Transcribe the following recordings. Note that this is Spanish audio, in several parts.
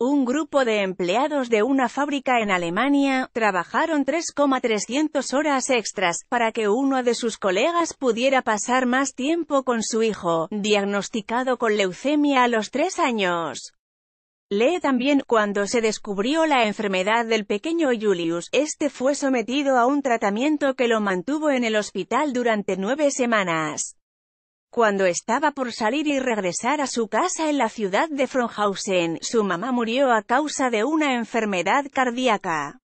Un grupo de empleados de una fábrica en Alemania, trabajaron 3,300 horas extras, para que uno de sus colegas pudiera pasar más tiempo con su hijo, diagnosticado con leucemia a los tres años. Lee también, cuando se descubrió la enfermedad del pequeño Julius, este fue sometido a un tratamiento que lo mantuvo en el hospital durante nueve semanas. Cuando estaba por salir y regresar a su casa en la ciudad de Fronhausen, su mamá murió a causa de una enfermedad cardíaca.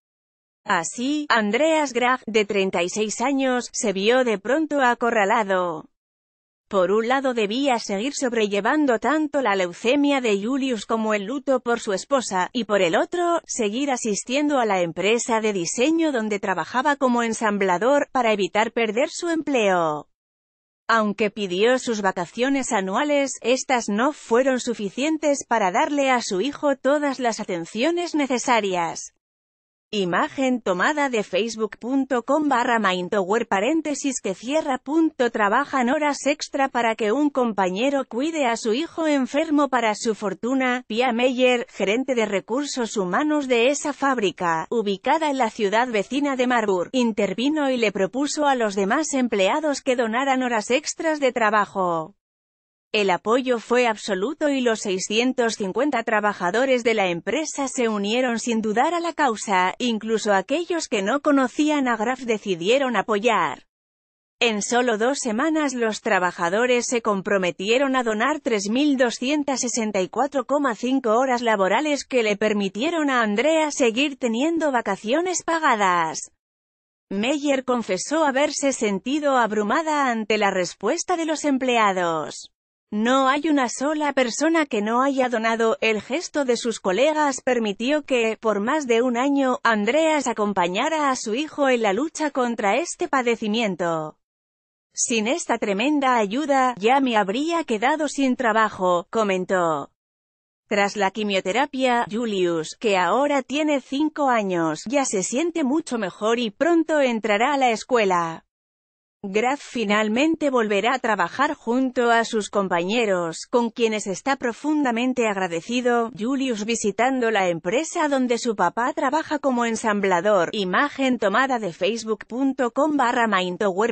Así, Andreas Graf, de 36 años, se vio de pronto acorralado. Por un lado debía seguir sobrellevando tanto la leucemia de Julius como el luto por su esposa, y por el otro, seguir asistiendo a la empresa de diseño donde trabajaba como ensamblador, para evitar perder su empleo. Aunque pidió sus vacaciones anuales, estas no fueron suficientes para darle a su hijo todas las atenciones necesarias. Imagen tomada de facebook.com barra mindtower paréntesis que cierra punto trabajan horas extra para que un compañero cuide a su hijo enfermo para su fortuna, Pia Meyer, gerente de recursos humanos de esa fábrica, ubicada en la ciudad vecina de Marburg, intervino y le propuso a los demás empleados que donaran horas extras de trabajo. El apoyo fue absoluto y los 650 trabajadores de la empresa se unieron sin dudar a la causa, incluso aquellos que no conocían a Graf decidieron apoyar. En solo dos semanas los trabajadores se comprometieron a donar 3.264,5 horas laborales que le permitieron a Andrea seguir teniendo vacaciones pagadas. Meyer confesó haberse sentido abrumada ante la respuesta de los empleados. No hay una sola persona que no haya donado, el gesto de sus colegas permitió que, por más de un año, Andreas acompañara a su hijo en la lucha contra este padecimiento. Sin esta tremenda ayuda, ya me habría quedado sin trabajo, comentó. Tras la quimioterapia, Julius, que ahora tiene cinco años, ya se siente mucho mejor y pronto entrará a la escuela. Graff finalmente volverá a trabajar junto a sus compañeros, con quienes está profundamente agradecido, Julius visitando la empresa donde su papá trabaja como ensamblador, imagen tomada de facebook.com barra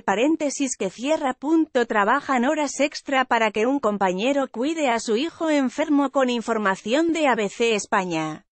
paréntesis que cierra punto trabajan horas extra para que un compañero cuide a su hijo enfermo con información de ABC España.